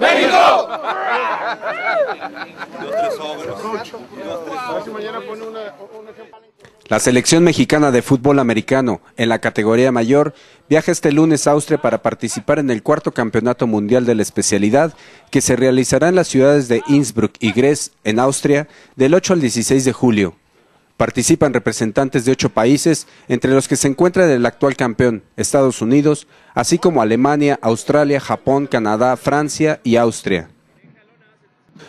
¡México! La selección mexicana de fútbol americano en la categoría mayor viaja este lunes a Austria para participar en el cuarto campeonato mundial de la especialidad que se realizará en las ciudades de Innsbruck y Gres, en Austria, del 8 al 16 de julio. Participan representantes de ocho países, entre los que se encuentra el actual campeón, Estados Unidos, así como Alemania, Australia, Japón, Canadá, Francia y Austria.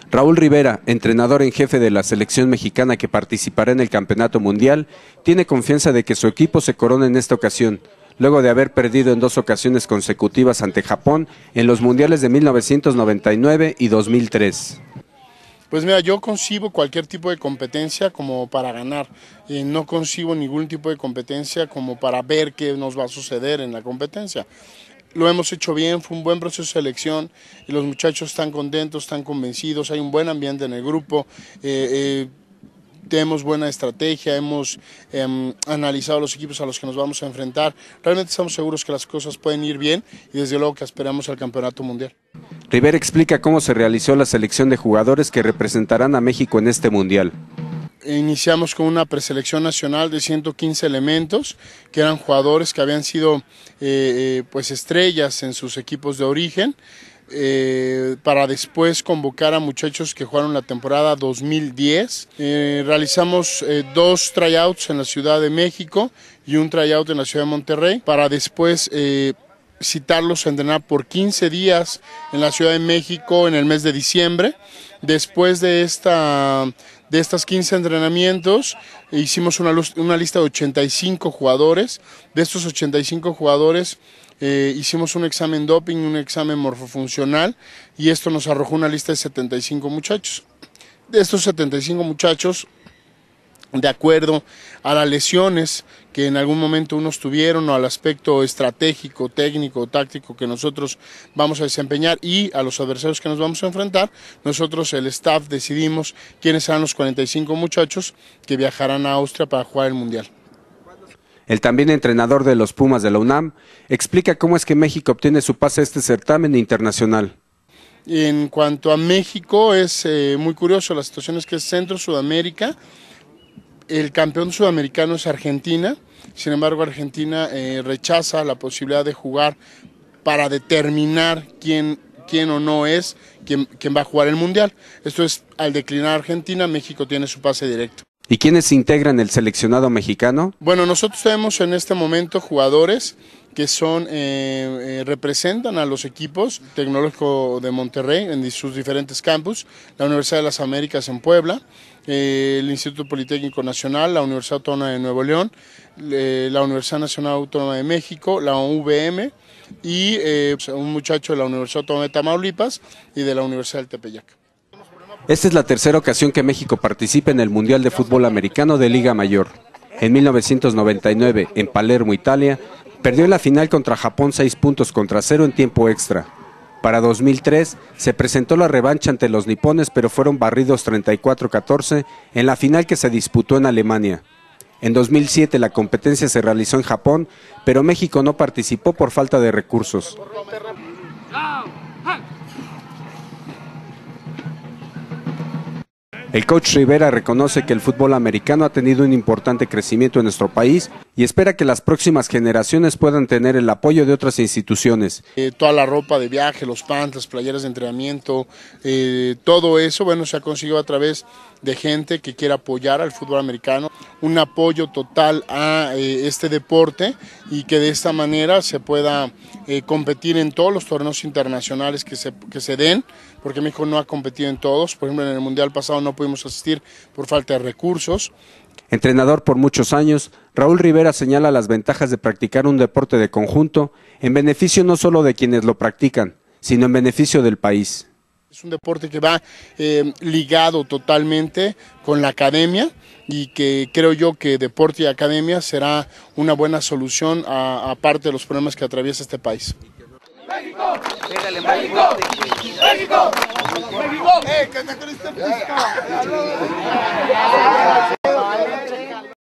Raúl Rivera, entrenador en jefe de la selección mexicana que participará en el Campeonato Mundial, tiene confianza de que su equipo se corone en esta ocasión, luego de haber perdido en dos ocasiones consecutivas ante Japón en los Mundiales de 1999 y 2003. Pues mira, yo concibo cualquier tipo de competencia como para ganar. no concibo ningún tipo de competencia como para ver qué nos va a suceder en la competencia. Lo hemos hecho bien, fue un buen proceso de selección y los muchachos están contentos, están convencidos, hay un buen ambiente en el grupo. Eh, eh, tenemos buena estrategia, hemos em, analizado los equipos a los que nos vamos a enfrentar. Realmente estamos seguros que las cosas pueden ir bien y desde luego que esperamos al Campeonato Mundial. Rivera explica cómo se realizó la selección de jugadores que representarán a México en este Mundial iniciamos con una preselección nacional de 115 elementos que eran jugadores que habían sido eh, eh, pues estrellas en sus equipos de origen eh, para después convocar a muchachos que jugaron la temporada 2010. Eh, realizamos eh, dos tryouts en la Ciudad de México y un tryout en la Ciudad de Monterrey para después citarlos a entrenar por 15 días en la Ciudad de México en el mes de diciembre. Después de, esta, de estas 15 entrenamientos, hicimos una, una lista de 85 jugadores. De estos 85 jugadores, eh, hicimos un examen doping, un examen morfofuncional, y esto nos arrojó una lista de 75 muchachos. De estos 75 muchachos, de acuerdo a las lesiones que en algún momento unos tuvieron o al aspecto estratégico, técnico, táctico que nosotros vamos a desempeñar y a los adversarios que nos vamos a enfrentar, nosotros el staff decidimos quiénes serán los 45 muchachos que viajarán a Austria para jugar el Mundial. El también entrenador de los Pumas de la UNAM explica cómo es que México obtiene su pase a este certamen internacional. En cuanto a México, es eh, muy curioso la situación es que es Centro, Sudamérica, el campeón sudamericano es Argentina, sin embargo Argentina eh, rechaza la posibilidad de jugar para determinar quién, quién o no es quién, quién va a jugar el Mundial. Esto es, al declinar Argentina, México tiene su pase directo. ¿Y quiénes integran el seleccionado mexicano? Bueno, nosotros tenemos en este momento jugadores que son, eh, eh, representan a los equipos tecnológicos de Monterrey en sus diferentes campus, la Universidad de las Américas en Puebla, eh, el Instituto Politécnico Nacional, la Universidad Autónoma de Nuevo León, la Universidad Nacional Autónoma de México, la UVM y pues, un muchacho de la Universidad Autónoma de Tamaulipas y de la Universidad del Tepeyac. Esta es la tercera ocasión que México participa en el Mundial de Fútbol Americano de Liga Mayor. En 1999, en Palermo, Italia, Perdió en la final contra Japón 6 puntos contra 0 en tiempo extra. Para 2003 se presentó la revancha ante los nipones pero fueron barridos 34-14 en la final que se disputó en Alemania. En 2007 la competencia se realizó en Japón, pero México no participó por falta de recursos. El coach Rivera reconoce que el fútbol americano ha tenido un importante crecimiento en nuestro país y espera que las próximas generaciones puedan tener el apoyo de otras instituciones. Eh, toda la ropa de viaje, los pants, las playeras de entrenamiento, eh, todo eso, bueno, se ha conseguido a través de gente que quiere apoyar al fútbol americano, un apoyo total a eh, este deporte y que de esta manera se pueda competir en todos los torneos internacionales que se, que se den, porque México no ha competido en todos, por ejemplo en el Mundial pasado no pudimos asistir por falta de recursos, Entrenador por muchos años, Raúl Rivera señala las ventajas de practicar un deporte de conjunto en beneficio no solo de quienes lo practican, sino en beneficio del país. Es un deporte que va eh, ligado totalmente con la academia y que creo yo que deporte y academia será una buena solución a, parte de los problemas que atraviesa este país. ¡México! ¡México! ¡México!